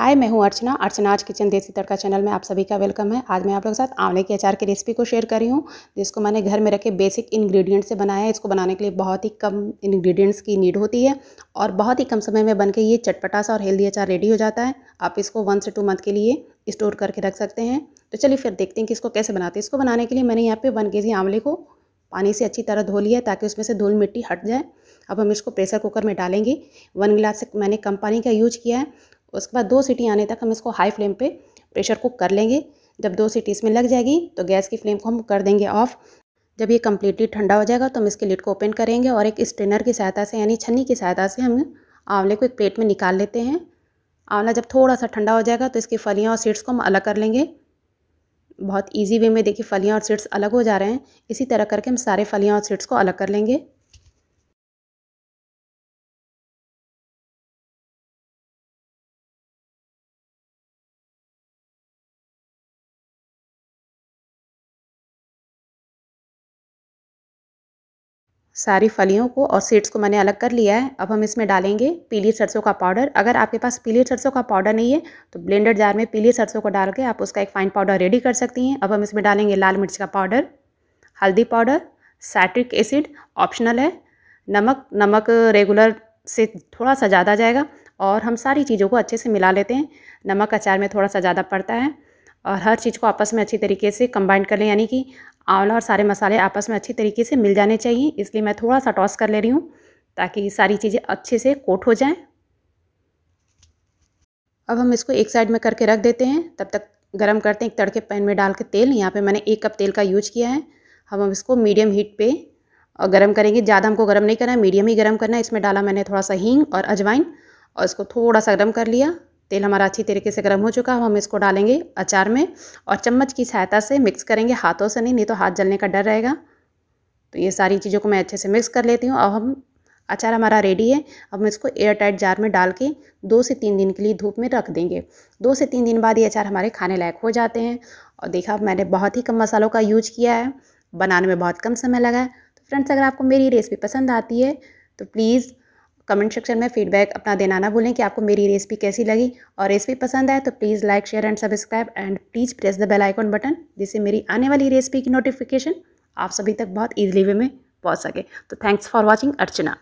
हाय मैं हूँ अर्चना अर्चना आज किचन देसी तड़का चैनल में आप सभी का वेलकम है आज मैं आप लोगों के साथ आंवले के अचार की रेसिपी को शेयर कर रही हूँ जिसको मैंने घर में रखे बेसिक इंग्रेडिएंट से बनाया है इसको बनाने के लिए बहुत ही कम इंग्रेडिएंट्स की नीड होती है और बहुत ही कम समय में बन के ये चटपटा सा और हेल्दी अचार रेडी हो जाता है आप इसको वन से टू मंथ के लिए स्टोर करके रख सकते हैं तो चलिए फिर देखते हैं कि इसको कैसे बनाते हैं इसको बनाने के लिए मैंने यहाँ पर वन के जी आंवले को पानी से अच्छी तरह धो लिया ताकि उसमें से धूल मिट्टी हट जाए अब हम इसको प्रेशर कुकर में डालेंगे वन गिलास से मैंने कम पानी का यूज किया है उसके बाद दो सीटी आने तक हम इसको हाई फ्लेम पे प्रेशर कुक कर लेंगे जब दो सीटी इसमें लग जाएगी तो गैस की फ्लेम को हम कर देंगे ऑफ़ जब ये कम्प्लीटली ठंडा हो जाएगा तो हम इसके लिड को ओपन करेंगे और एक स्ट्रेनर की सहायता से यानी छन्नी की सहायता से हम आंवले को एक प्लेट में निकाल लेते हैं आंवला जब थोड़ा सा ठंडा हो जाएगा तो इसकी फलियाँ और सीड्स को हम अलग कर लेंगे बहुत इजी वे में देखिए फलियाँ और सीड्स अलग हो जा रहे हैं इसी तरह करके हम सारे फलियाँ और सीड्स को अलग कर लेंगे सारी फलियों को और सीड्स को मैंने अलग कर लिया है अब हम इसमें डालेंगे पीली सरसों का पाउडर अगर आपके पास पीली सरसों का पाउडर नहीं है तो ब्लेंडर जार में पीली सरसों को डाल के आप उसका एक फाइन पाउडर रेडी कर सकती हैं अब हम इसमें डालेंगे लाल मिर्च का पाउडर हल्दी पाउडर साइट्रिक एसिड ऑप्शनल है नमक नमक रेगुलर से थोड़ा सा ज़्यादा जाएगा और हम सारी चीज़ों को अच्छे से मिला लेते हैं नमक अचार में थोड़ा सा ज़्यादा पड़ता है और हर चीज़ को आपस में अच्छी तरीके से कंबाइंड कर लें यानी कि आंवला और सारे मसाले आपस में अच्छी तरीके से मिल जाने चाहिए इसलिए मैं थोड़ा सा टॉस कर ले रही हूँ ताकि सारी चीज़ें अच्छे से कोट हो जाएं अब हम इसको एक साइड में करके रख देते हैं तब तक गरम करते हैं एक तड़के पैन में डाल के तेल यहाँ पे मैंने एक कप तेल का यूज़ किया है हम हम इसको मीडियम हीट पे और गरम करेंगे ज़्यादा हमको गरम नहीं करना है मीडियम ही गरम करना है इसमें डाला मैंने थोड़ा सा हींग और अजवाइन और इसको थोड़ा सा गर्म कर लिया तेल हमारा अच्छी तरीके से गर्म हो चुका है हम इसको डालेंगे अचार में और चम्मच की सहायता से मिक्स करेंगे हाथों से नहीं नहीं तो हाथ जलने का डर रहेगा तो ये सारी चीज़ों को मैं अच्छे से मिक्स कर लेती हूँ अब हम अचार हमारा रेडी है अब हम इसको एयर टाइट जार में डाल के दो से तीन दिन के लिए धूप में रख देंगे दो से तीन दिन बाद ये अचार हमारे खाने लायक हो जाते हैं और देखा मैंने बहुत ही कम मसालों का यूज किया है बनाने में बहुत कम समय लगा है तो फ्रेंड्स अगर आपको मेरी रेसिपी पसंद आती है तो प्लीज़ कमेंट सेक्शन में फीडबैक अपना देना ना भूलें कि आपको मेरी रेसिपी कैसी लगी और रेसिपी पसंद आए तो please like share and subscribe and please press the bell icon button जिससे मेरी आने वाली रेसिपी की नोटिफिकेशन आप सभी तक बहुत ईजिली वे में पहुँच सके तो थैंक्स फॉर वॉचिंग अर्चना